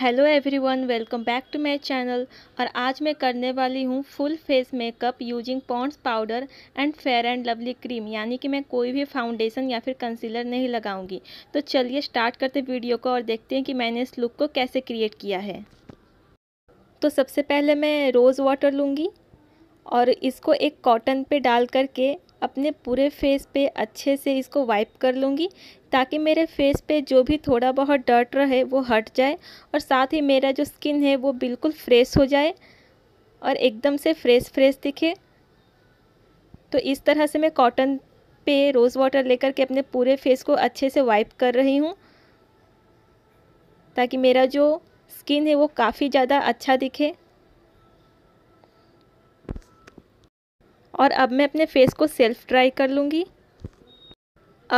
hello everyone welcome back to my channel और आज मैं करने वाली हूँ full face makeup using Pond's powder and Fair and Lovely cream यानी कि मैं कोई भी फाउंडेशन या फिर कंसीलर नहीं लगाऊंगी तो चलिए स्टार्ट करते वीडियो को और देखते हैं कि मैंने इस लुक को कैसे क्रिएट किया है तो सबसे पहले मैं रोज़ वाटर लूँगी और इसको एक कॉटन पर डाल करके अपने पूरे फेस पे अच्छे से इसको वाइप कर लूँगी ताकि मेरे फेस पे जो भी थोड़ा बहुत डर्ट रहे वो हट जाए और साथ ही मेरा जो स्किन है वो बिल्कुल फ्रेश हो जाए और एकदम से फ्रेश फ्रेश दिखे तो इस तरह से मैं कॉटन पे रोज़ वाटर लेकर के अपने पूरे फेस को अच्छे से वाइप कर रही हूँ ताकि मेरा जो स्किन है वो काफ़ी ज़्यादा अच्छा दिखे और अब मैं अपने फेस को सेल्फ ड्राई कर लूँगी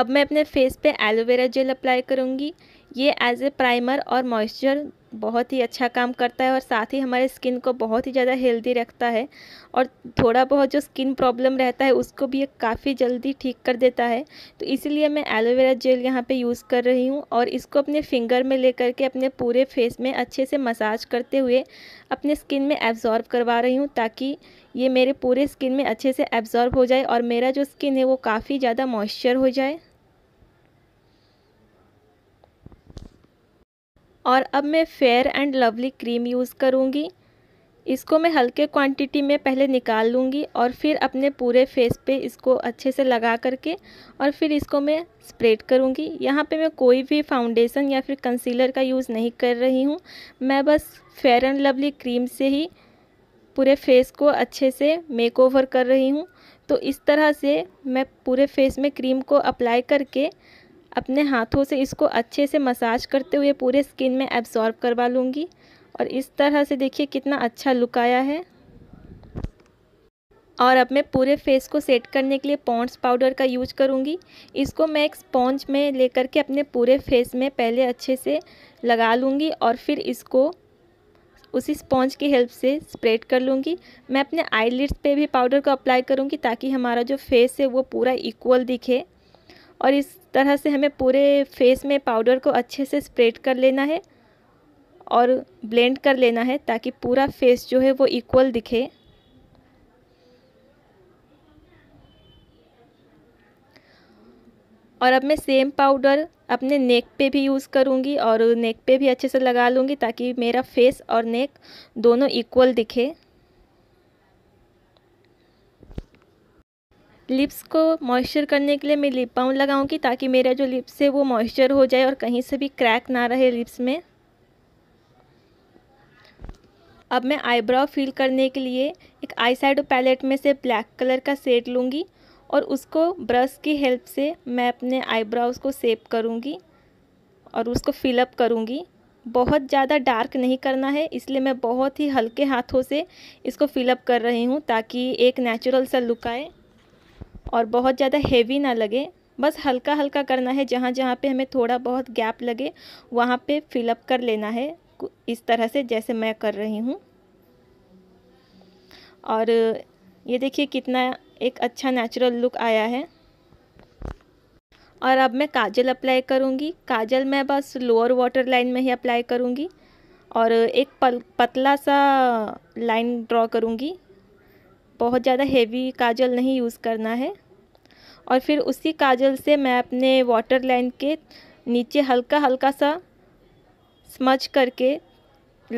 अब मैं अपने फेस पे एलोवेरा जेल अप्लाई करूँगी ये एज ए प्राइमर और मॉइस्चर बहुत ही अच्छा काम करता है और साथ ही हमारे स्किन को बहुत ही ज़्यादा हेल्दी रखता है और थोड़ा बहुत जो स्किन प्रॉब्लम रहता है उसको भी ये काफ़ी जल्दी ठीक कर देता है तो इसीलिए मैं एलोवेरा जेल यहाँ पे यूज़ कर रही हूँ और इसको अपने फिंगर में लेकर के अपने पूरे फेस में अच्छे से मसाज करते हुए अपने स्किन में एब्जॉर्ब करवा रही हूँ ताकि ये मेरे पूरे स्किन में अच्छे से एब्जॉर्ब हो जाए और मेरा जो स्किन है वो काफ़ी ज़्यादा मॉइस्चर हो जाए और अब मैं Fair and Lovely cream use करूँगी इसको मैं हल्के क्वांटिटी में पहले निकाल लूँगी और फिर अपने पूरे फेस पे इसको अच्छे से लगा करके और फिर इसको मैं स्प्रेड करूँगी यहाँ पे मैं कोई भी फाउंडेशन या फिर कंसीलर का यूज़ नहीं कर रही हूँ मैं बस फेयर एंड लवली क्रीम से ही पूरे फेस को अच्छे से मेक ओवर कर रही हूँ तो इस तरह से मैं पूरे फेस में क्रीम को अप्लाई करके अपने हाथों से इसको अच्छे से मसाज करते हुए पूरे स्किन में एब्जॉर्ब करवा लूँगी और इस तरह से देखिए कितना अच्छा लुक आया है और अब मैं पूरे फेस को सेट करने के लिए पॉन्ड्स पाउडर का यूज करूँगी इसको मैं एक स्पॉन्ज में लेकर के अपने पूरे फेस में पहले अच्छे से लगा लूँगी और फिर इसको उसी स्पॉन्ज की हेल्प से स्प्रेड कर लूँगी मैं अपने आईलिड्स पे भी पाउडर को अप्लाई करूँगी ताकि हमारा जो फेस है वो पूरा इक्वल दिखे और इस तरह से हमें पूरे फेस में पाउडर को अच्छे से स्प्रेड कर लेना है और ब्लेंड कर लेना है ताकि पूरा फेस जो है वो इक्वल दिखे और अब मैं सेम पाउडर अपने नेक पे भी यूज़ करूँगी और नेक पे भी अच्छे से लगा लूँगी ताकि मेरा फेस और नेक दोनों इक्वल दिखे लिप्स को मॉइस्चर करने के लिए मैं लिप बाउंड लगाऊंगी ताकि मेरा जो लिप्स है वो मॉइस्चर हो जाए और कहीं से भी क्रैक ना रहे लिप्स में अब मैं आईब्रो फिल करने के लिए एक आई साइड पैलेट में से ब्लैक कलर का सेट लूँगी और उसको ब्रश की हेल्प से मैं अपने आईब्राउज को सेप करूँगी और उसको फिलअप करूँगी बहुत ज़्यादा डार्क नहीं करना है इसलिए मैं बहुत ही हल्के हाथों से इसको फिलअप कर रही हूँ ताकि एक नेचुरल सा लुक आए और बहुत ज़्यादा हेवी ना लगे बस हल्का हल्का करना है जहाँ जहाँ पे हमें थोड़ा बहुत गैप लगे वहाँ पे फिलअप कर लेना है इस तरह से जैसे मैं कर रही हूँ और ये देखिए कितना एक अच्छा नेचुरल लुक आया है और अब मैं काजल अप्लाई करूँगी काजल मैं बस लोअर वाटर लाइन में ही अप्लाई करूँगी और एक पल पतला सा लाइन ड्रॉ करूँगी बहुत ज़्यादा हेवी काजल नहीं यूज़ करना है और फिर उसी काजल से मैं अपने वाटर लाइन के नीचे हल्का हल्का सा स्मच करके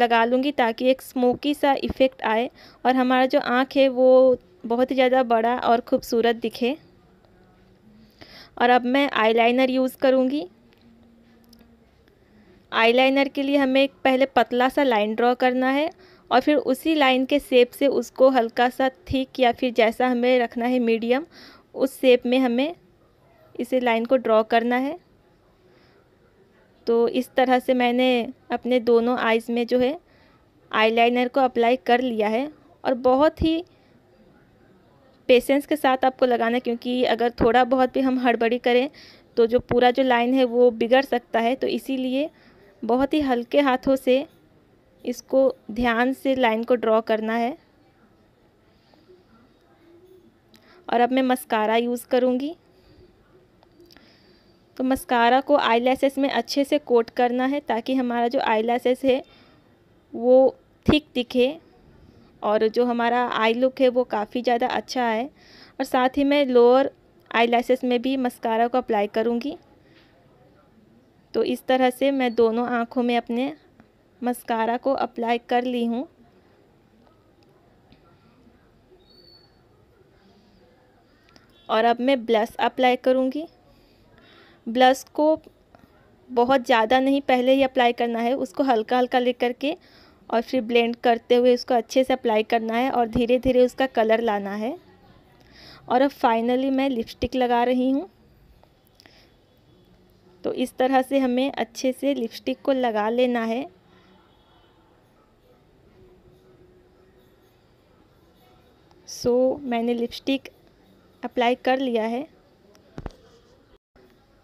लगा लूँगी ताकि एक स्मोकी सा इफ़ेक्ट आए और हमारा जो आँख है वो बहुत ही ज़्यादा बड़ा और ख़ूबसूरत दिखे और अब मैं आईलाइनर यूज़ करूँगी आईलाइनर के लिए हमें पहले पतला सा लाइन ड्रॉ करना है और फिर उसी लाइन के सेप से उसको हल्का सा थिक या फिर जैसा हमें रखना है मीडियम उस सेप में हमें इसे लाइन को ड्रॉ करना है तो इस तरह से मैंने अपने दोनों आइज़ में जो है आईलाइनर को अप्लाई कर लिया है और बहुत ही पेशेंस के साथ आपको लगाना है क्योंकि अगर थोड़ा बहुत भी हम हड़बड़ी करें तो जो पूरा जो लाइन है वो बिगड़ सकता है तो इसीलिए बहुत ही हल्के हाथों से इसको ध्यान से लाइन को ड्रॉ करना है और अब मैं मस्कारा यूज़ करूँगी तो मस्कारा को आई में अच्छे से कोट करना है ताकि हमारा जो आई है वो थिक दिखे और जो हमारा आई लुक है वो काफ़ी ज़्यादा अच्छा है और साथ ही मैं लोअर आई में भी मस्कारा को अप्लाई करूँगी तो इस तरह से मैं दोनों आँखों में अपने मस्कारा को अप्लाई कर ली हूँ और अब मैं ब्लश अप्लाई करूँगी ब्लश को बहुत ज़्यादा नहीं पहले ही अप्लाई करना है उसको हल्का हल्का ले करके और फिर ब्लेंड करते हुए उसको अच्छे से अप्लाई करना है और धीरे धीरे उसका कलर लाना है और अब फाइनली मैं लिपस्टिक लगा रही हूँ तो इस तरह से हमें अच्छे से लिपस्टिक को लगा लेना है सो so, मैंने लिपस्टिक अप्लाई कर लिया है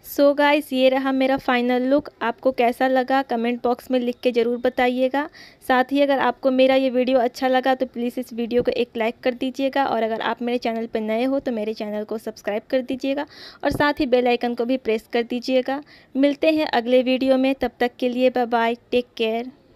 सो so गाइस ये रहा मेरा फाइनल लुक आपको कैसा लगा कमेंट बॉक्स में लिख के ज़रूर बताइएगा साथ ही अगर आपको मेरा ये वीडियो अच्छा लगा तो प्लीज़ इस वीडियो को एक लाइक कर दीजिएगा और अगर आप मेरे चैनल पर नए हो तो मेरे चैनल को सब्सक्राइब कर दीजिएगा और साथ ही बेल आइकन को भी प्रेस कर दीजिएगा मिलते हैं अगले वीडियो में तब तक के लिए बाय टेक केयर